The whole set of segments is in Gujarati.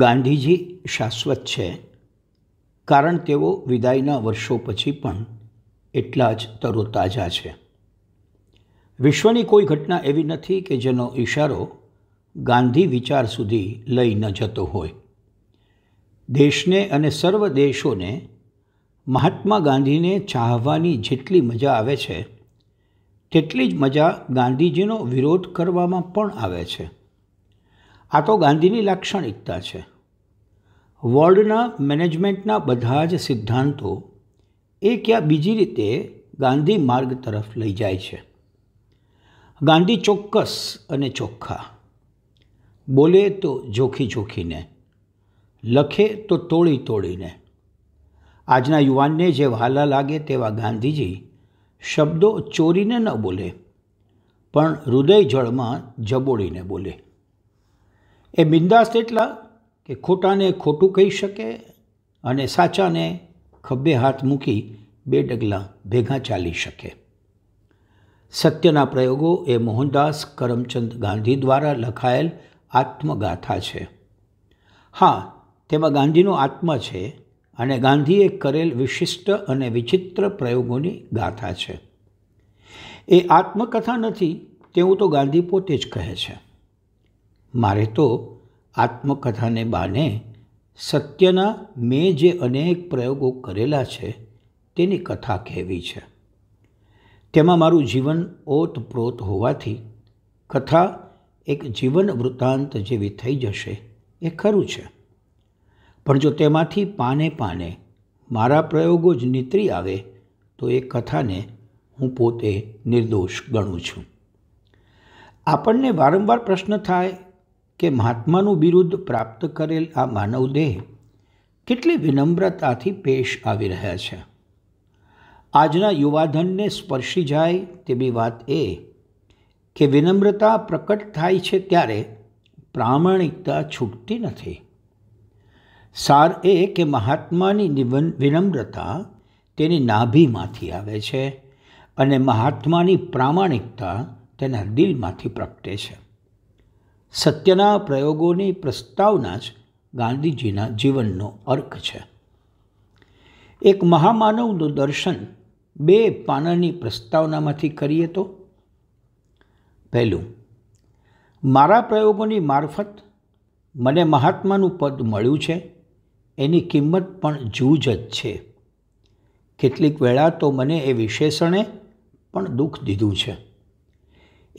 ગાંધીજી શાશ્વત છે કારણ તેઓ વિદાયના વર્ષો પછી પણ એટલા જ તરોતાજા છે વિશ્વની કોઈ ઘટના એવી નથી કે જેનો ઇશારો ગાંધી વિચાર સુધી લઈ ન જતો હોય દેશને અને સર્વ દેશોને મહાત્મા ગાંધીને ચાહવાની જેટલી મજા આવે છે તેટલી જ મજા ગાંધીજીનો વિરોધ કરવામાં પણ આવે છે આ તો ગાંધીની લાક્ષણિકતા છે વર્લ્ડના મેનેજમેન્ટના બધા જ સિદ્ધાંતો એક યા બીજી રીતે ગાંધી માર્ગ તરફ લઈ જાય છે ગાંધી ચોક્કસ અને ચોખ્ખા બોલે તો જોખી જોખીને લખે તો તોડી તોડીને આજના યુવાનને જે વહાલા લાગે તેવા ગાંધીજી શબ્દો ચોરીને ન બોલે પણ હૃદય જળમાં જબોળીને બોલે એ બિંદાસ એટલા કે ખોટાને ખોટું કહી શકે અને સાચાને ખભે હાથ મૂકી બે ડગલાં ભેગા ચાલી શકે સત્યના પ્રયોગો એ મોહનદાસ કરમચંદ ગાંધી દ્વારા લખાયેલ આત્મગાથા છે હા તેમાં ગાંધીનો આત્મા છે અને ગાંધીએ કરેલ વિશિષ્ટ અને વિચિત્ર પ્રયોગોની ગાથા છે એ આત્મકથા નથી તેવું તો ગાંધી પોતે જ કહે છે મારે તો આત્મકથાને બાને સત્યના મેં જે અનેક પ્રયોગો કરેલા છે તેની કથા કહેવી છે તેમાં મારું જીવન ઓતપ્રોત હોવાથી કથા એક જીવન વૃત્તાંત જેવી થઈ જશે એ ખરું છે પણ જો તેમાંથી પાને પાને મારા પ્રયોગો જ નીતરી આવે તો એ કથાને હું પોતે નિર્દોષ ગણું છું આપણને વારંવાર પ્રશ્ન થાય કે મહાત્માનું બિરુદ્ધ પ્રાપ્ત કરેલ આ માનવ દેહ કેટલી વિનમ્રતાથી પેશ આવી રહ્યા છે આજના યુવાધનને સ્પર્શી જાય તેવી વાત એ કે વિનમ્રતા પ્રકટ થાય છે ત્યારે પ્રામાણિકતા છૂટતી નથી સાર એ કે મહાત્માની વિનમ્રતા તેની નાભીમાંથી આવે છે અને મહાત્માની પ્રામાણિકતા તેના દિલમાંથી પ્રગટે છે સત્યના પ્રયોગોની પ્રસ્તાવના જ ગાંધીજીના જીવનનો અર્ક છે એક મહામાનવનું દર્શન બે પાનાની પ્રસ્તાવનામાંથી કરીએ તો પહેલું મારા પ્રયોગોની મારફત મને મહાત્માનું પદ મળ્યું છે એની કિંમત પણ જૂજ જ છે કેટલીક વેળા તો મને એ વિશેષણે પણ દુઃખ દીધું છે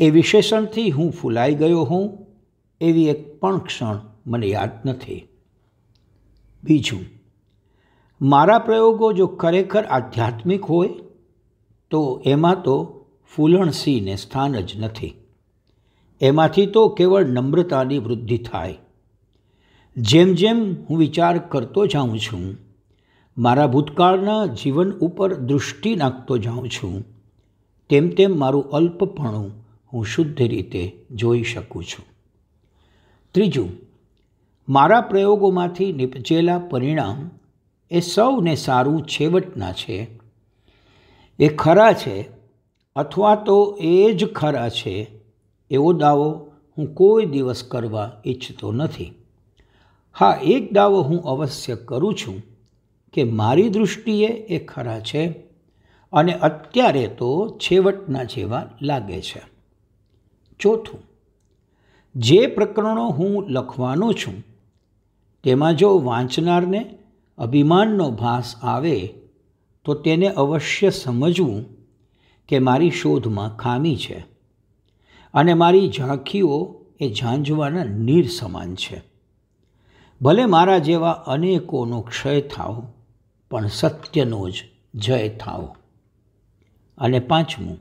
એ વિશેષણથી હું ફૂલાઈ ગયો હોઉં એવી એક પણ ક્ષણ મને યાદ નથી બીજું મારા પ્રયોગો જો ખરેખર આધ્યાત્મિક હોય તો એમાં તો ફૂલણસીને સ્થાન જ નથી એમાંથી તો કેવળ નમ્રતાની વૃદ્ધિ થાય જેમ જેમ હું વિચાર કરતો જાઉં છું મારા ભૂતકાળના જીવન ઉપર દૃષ્ટિ નાખતો જાઉં છું તેમ તેમ મારું અલ્પપણું હું શુદ્ધ રીતે જોઈ શકું છું ત્રીજું મારા પ્રયોગોમાંથી નીપજેલા પરિણામ એ સૌને સારું છેવટના છે એ ખરા છે અથવા તો એ જ ખરા છે એવો દાવો હું કોઈ દિવસ કરવા ઈચ્છતો નથી હા એક દાવો હું અવશ્ય કરું છું કે મારી દૃષ્ટિએ એ ખરા છે અને અત્યારે તો છેવટના જેવા લાગે છે ચોથું જે પ્રકરણો હું લખવાનો છું તેમાં જો વાંચનારને અભિમાનનો ભાસ આવે તો તેને અવશ્ય સમજવું કે મારી શોધમાં ખામી છે અને મારી ઝાંખીઓ એ ઝાંઝવાના નીર સમાન છે ભલે મારા જેવા અનેકોનો ક્ષય થાવ પણ સત્યનો જ જય થાવ અને પાંચમું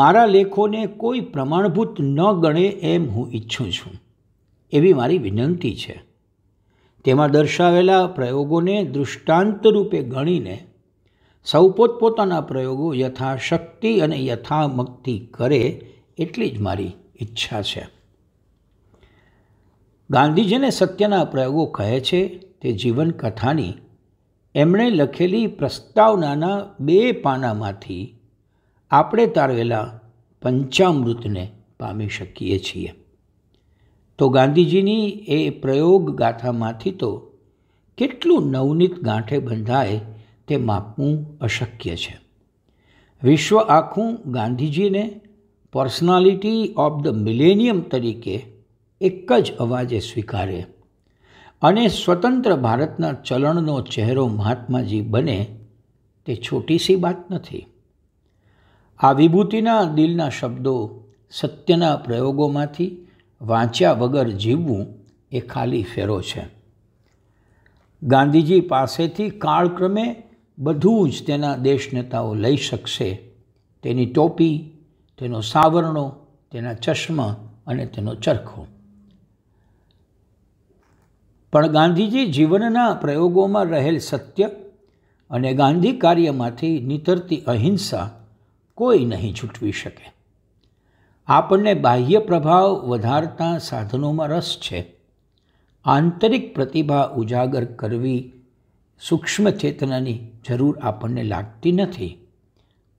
મારા લેખોને કોઈ પ્રમાણભૂત ન ગણે એમ હું ઈચ્છું છું એવી મારી વિનંતી છે તેમાં દર્શાવેલા પ્રયોગોને દૃષ્ટાંત રૂપે ગણીને સૌ પોતપોતાના પ્રયોગો યથાશક્તિ અને યથામક્તિ કરે એટલી જ મારી ઈચ્છા છે ગાંધીજીને સત્યના પ્રયોગો કહે છે તે જીવનકથાની એમણે લખેલી પ્રસ્તાવનાના બે પાનામાંથી આપણે તારવેલા પંચામૃતને પામી શકીએ છીએ તો ગાંધીજીની એ પ્રયોગ ગાથામાંથી તો કેટલું નવનીત ગાંઠે બંધાય તે માપવું અશક્ય છે વિશ્વ આખું ગાંધીજીને પર્સનાલિટી ઓફ ધ મિલેનિયમ તરીકે એક જ અવાજે સ્વીકારે અને સ્વતંત્ર ભારતના ચલણનો ચહેરો મહાત્માજી બને તે છોટી સી વાત નથી આ વિભૂતિના દિલના શબ્દો સત્યના પ્રયોગોમાંથી વાંચ્યા વગર જીવવું એ ખાલી ફેરો છે ગાંધીજી પાસેથી કાળક્રમે બધું જ તેના દેશ નેતાઓ લઈ શકશે તેની ટોપી તેનો સાવરણો તેના ચશ્મા અને તેનો ચરખો પણ ગાંધીજી જીવનના પ્રયોગોમાં રહેલ સત્ય અને ગાંધી કાર્યમાંથી નીતરતી અહિંસા કોઈ નહીં છૂટવી શકે આપણને બાહ્ય પ્રભાવ વધારતા સાધનોમાં રસ છે આંતરિક પ્રતિભા ઉજાગર કરવી સૂક્ષ્મ ચેતનાની જરૂર આપણને લાગતી નથી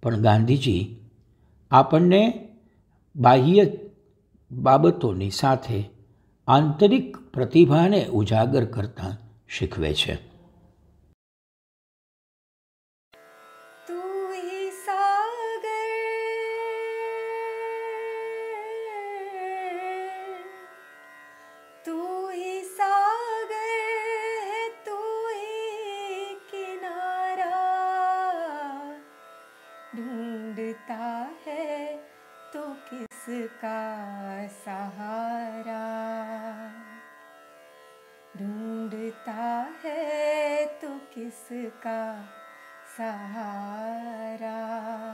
પણ ગાંધીજી આપણને બાહ્ય બાબતોની સાથે આંતરિક પ્રતિભાને ઉજાગર કરતાં શીખવે છે ढूंढता है तो किसका सहारा लगता है तू किसका सहारा